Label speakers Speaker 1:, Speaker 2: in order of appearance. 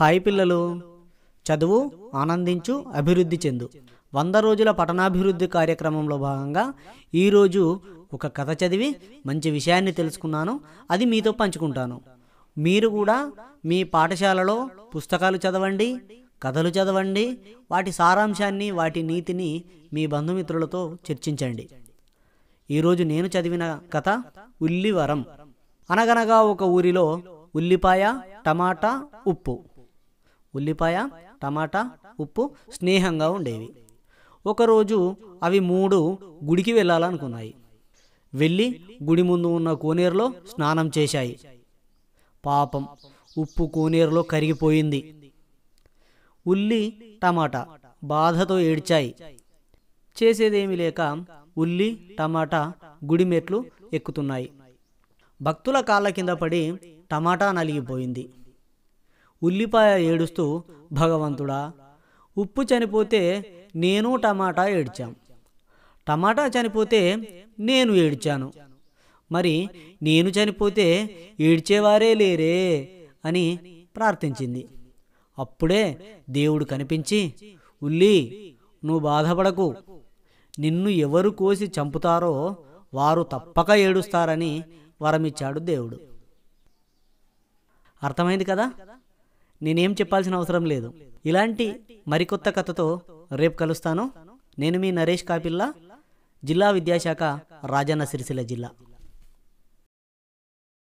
Speaker 1: hi పిల్లలు చదువు ఆనందించు అభివృద్ధి చెందు వంద రోజుల పఠనాభివృద్ధి కార్యక్రమంలో భాగంగా ఈరోజు ఒక కథ చదివి మంచి విషయాన్ని తెలుసుకున్నాను అది మీతో పంచుకుంటాను మీరు కూడా మీ పాఠశాలలో పుస్తకాలు చదవండి కథలు చదవండి వాటి సారాంశాన్ని వాటి నీతిని మీ బంధుమిత్రులతో చర్చించండి ఈరోజు నేను చదివిన కథ ఉల్లివరం అనగనగా ఒక ఊరిలో ఉల్లిపాయ టమాటా ఉప్పు ఉల్లిపాయ టమాటా ఉప్పు స్నేహంగా ఉండేవి ఒకరోజు అవి మూడు గుడికి వెళ్ళాలనుకున్నాయి వెళ్ళి గుడి ముందు ఉన్న కోనేరులో స్నానం చేశాయి పాపం ఉప్పు కోనేరులో కరిగిపోయింది ఉల్లి టమాటా బాధతో ఏడ్చాయి చేసేదేమీ లేక ఉల్లి టమాటా గుడి మెట్లు ఎక్కుతున్నాయి భక్తుల కాళ్ళ కింద పడి టమాటా నలిగిపోయింది ఉల్లిపాయ ఏడుస్తూ భగవంతుడా ఉప్పు చనిపోతే నేను టమాటా ఏడ్చాం టమాటా చనిపోతే నేను ఏడ్చాను మరి నేను చనిపోతే ఏడ్చేవారే లేరే అని ప్రార్థించింది అప్పుడే దేవుడు కనిపించి ఉల్లి నువ్వు బాధపడకు నిన్ను ఎవరు కోసి చంపుతారో వారు తప్పక ఏడుస్తారని వరమిచ్చాడు దేవుడు అర్థమైంది కదా నేనేం చెప్పాల్సిన అవసరం లేదు ఇలాంటి మరికొత్త కథతో రేపు కలుస్తాను నేను మీ నరేష్ కాపిల్లా జిల్లా విద్యాశాఖ రాజన్న సిరిసిల్ల జిల్లా